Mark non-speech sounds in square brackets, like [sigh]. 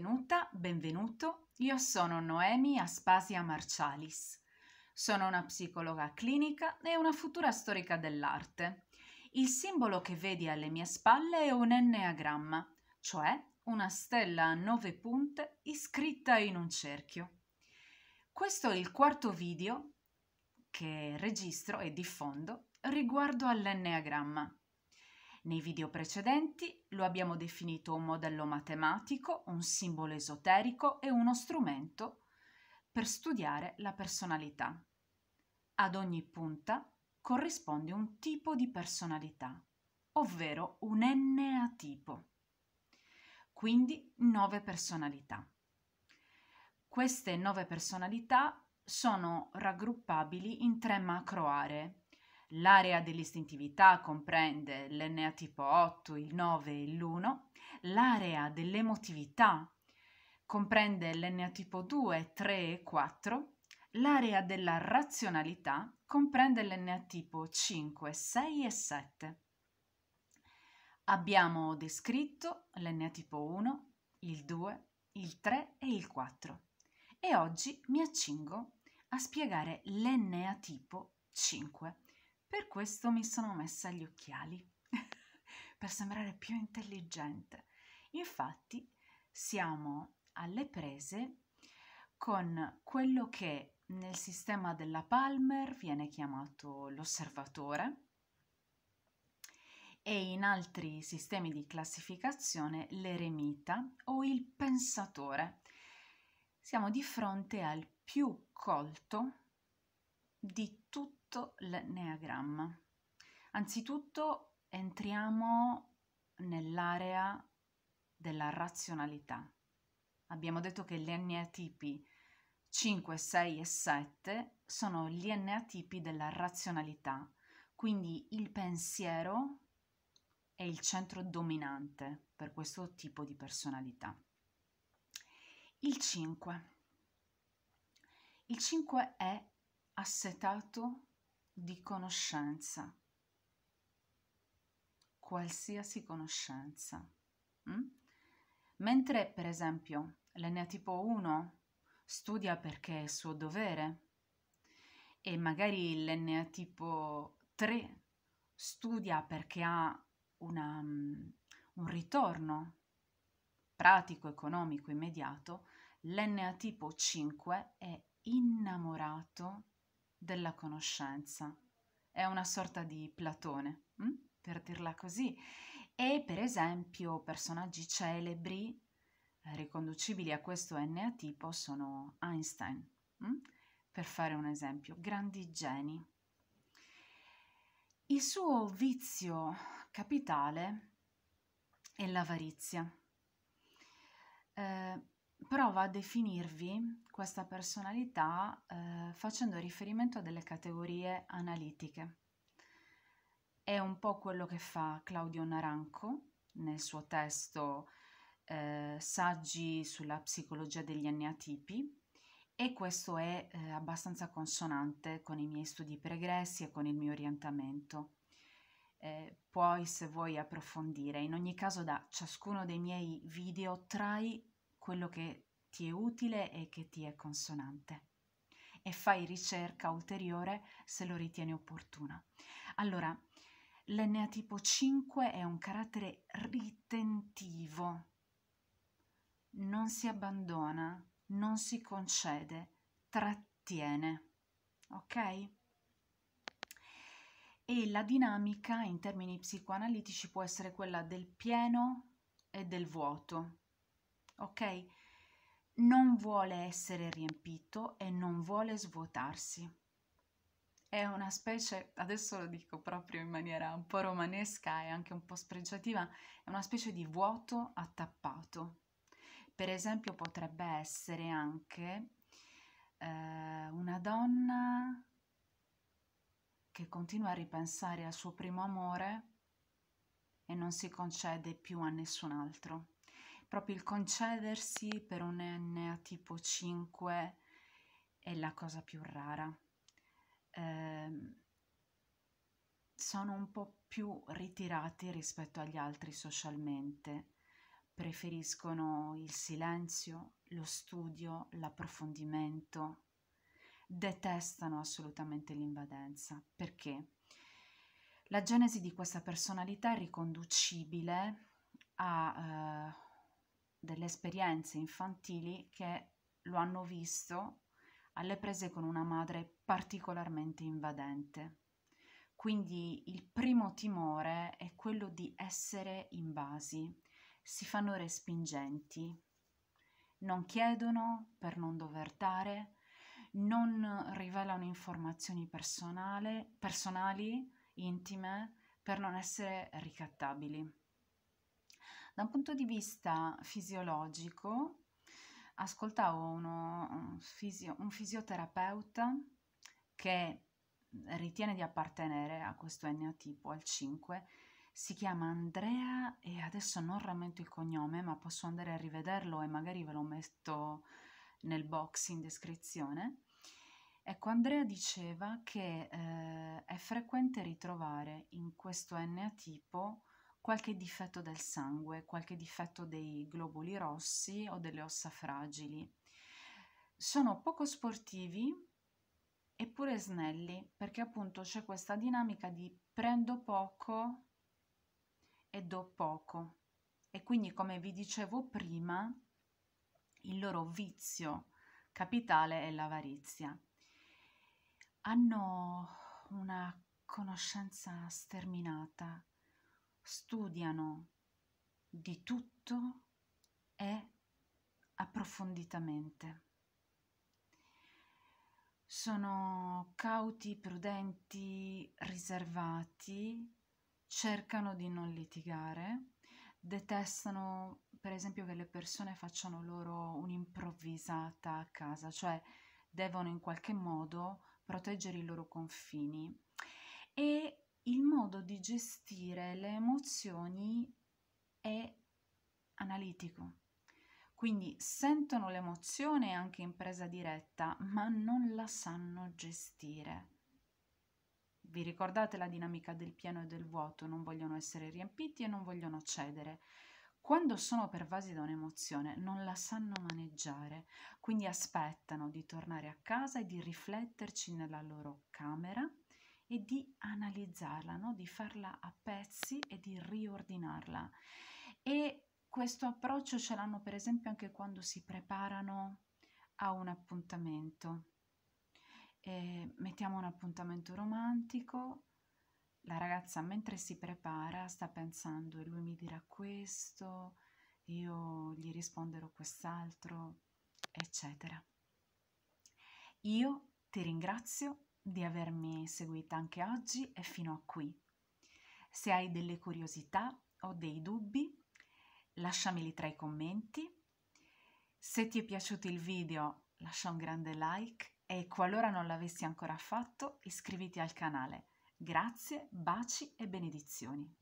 benvenuta, benvenuto. Io sono Noemi Aspasia Marcialis. Sono una psicologa clinica e una futura storica dell'arte. Il simbolo che vedi alle mie spalle è un enneagramma, cioè una stella a nove punte iscritta in un cerchio. Questo è il quarto video che registro e diffondo riguardo all'enneagramma. Nei video precedenti lo abbiamo definito un modello matematico, un simbolo esoterico e uno strumento per studiare la personalità. Ad ogni punta corrisponde un tipo di personalità, ovvero un tipo. Quindi nove personalità. Queste nove personalità sono raggruppabili in tre macro aree, L'area dell'istintività comprende l'eneatipo 8, il 9 e l'1. L'area dell'emotività comprende l'eneatipo 2, 3 e 4. L'area della razionalità comprende l'eneatipo 5, 6 e 7. Abbiamo descritto l'eneatipo 1, il 2, il 3 e il 4 e oggi mi accingo a spiegare l'eneatipo 5 per questo mi sono messa gli occhiali, [laughs] per sembrare più intelligente. Infatti siamo alle prese con quello che nel sistema della Palmer viene chiamato l'osservatore e in altri sistemi di classificazione l'eremita o il pensatore. Siamo di fronte al più colto di tutti tutto l'eneagramma. Anzitutto entriamo nell'area della razionalità. Abbiamo detto che gli enneatipi 5, 6 e 7 sono gli enneatipi della razionalità, quindi il pensiero è il centro dominante per questo tipo di personalità. Il 5. Il 5 è assetato di conoscenza, qualsiasi conoscenza. Mm? Mentre, per esempio, l'eneatipo 1 studia perché è suo dovere e magari l'eneatipo 3 studia perché ha una, mm, un ritorno pratico, economico, immediato, l'NA tipo 5 è innamorato della conoscenza. È una sorta di Platone, mm? per dirla così. E per esempio personaggi celebri eh, riconducibili a questo NA tipo sono Einstein, mm? per fare un esempio, grandi geni. Il suo vizio capitale è l'avarizia. Eh, prova a definirvi questa personalità eh, facendo riferimento a delle categorie analitiche. È un po' quello che fa Claudio Naranco nel suo testo eh, Saggi sulla psicologia degli anneatipi e questo è eh, abbastanza consonante con i miei studi pregressi e con il mio orientamento. Eh, puoi se vuoi approfondire. In ogni caso da ciascuno dei miei video trai quello che ti è utile e che ti è consonante e fai ricerca ulteriore se lo ritieni opportuna. Allora, l'NA tipo 5 è un carattere ritentivo, non si abbandona, non si concede, trattiene. Ok? E la dinamica in termini psicoanalitici può essere quella del pieno e del vuoto, ok? Non vuole essere riempito e non vuole svuotarsi. È una specie, adesso lo dico proprio in maniera un po' romanesca e anche un po' spregiativa, è una specie di vuoto attappato. Per esempio potrebbe essere anche eh, una donna che continua a ripensare al suo primo amore e non si concede più a nessun altro proprio il concedersi per un N a tipo 5 è la cosa più rara. Eh, sono un po' più ritirati rispetto agli altri socialmente, preferiscono il silenzio, lo studio, l'approfondimento, detestano assolutamente l'invadenza. Perché? La genesi di questa personalità è riconducibile a eh, delle esperienze infantili che lo hanno visto alle prese con una madre particolarmente invadente. Quindi il primo timore è quello di essere invasi, si fanno respingenti, non chiedono per non dover dare, non rivelano informazioni personali, intime, per non essere ricattabili. Da un punto di vista fisiologico, ascoltavo uno, un, fisio, un fisioterapeuta che ritiene di appartenere a questo enneatipo, al 5, si chiama Andrea e adesso non rammento il cognome, ma posso andare a rivederlo e magari ve lo metto nel box in descrizione. Ecco, Andrea diceva che eh, è frequente ritrovare in questo NA tipo qualche difetto del sangue, qualche difetto dei globuli rossi o delle ossa fragili. Sono poco sportivi eppure snelli perché appunto c'è questa dinamica di prendo poco e do poco. E quindi come vi dicevo prima, il loro vizio capitale è l'avarizia. Hanno una conoscenza sterminata studiano di tutto e approfonditamente. Sono cauti, prudenti, riservati, cercano di non litigare, detestano per esempio che le persone facciano loro un'improvvisata a casa, cioè devono in qualche modo proteggere i loro confini e il modo di gestire le emozioni è analitico. Quindi sentono l'emozione anche in presa diretta, ma non la sanno gestire. Vi ricordate la dinamica del pieno e del vuoto? Non vogliono essere riempiti e non vogliono cedere. Quando sono pervasi da un'emozione non la sanno maneggiare, quindi aspettano di tornare a casa e di rifletterci nella loro camera e di analizzarla, no? di farla a pezzi e di riordinarla. E questo approccio ce l'hanno per esempio anche quando si preparano a un appuntamento. E mettiamo un appuntamento romantico, la ragazza mentre si prepara sta pensando e lui mi dirà questo, io gli risponderò quest'altro, eccetera. Io ti ringrazio di avermi seguita anche oggi e fino a qui. Se hai delle curiosità o dei dubbi, lasciameli tra i commenti. Se ti è piaciuto il video, lascia un grande like e qualora non l'avessi ancora fatto, iscriviti al canale. Grazie, baci e benedizioni.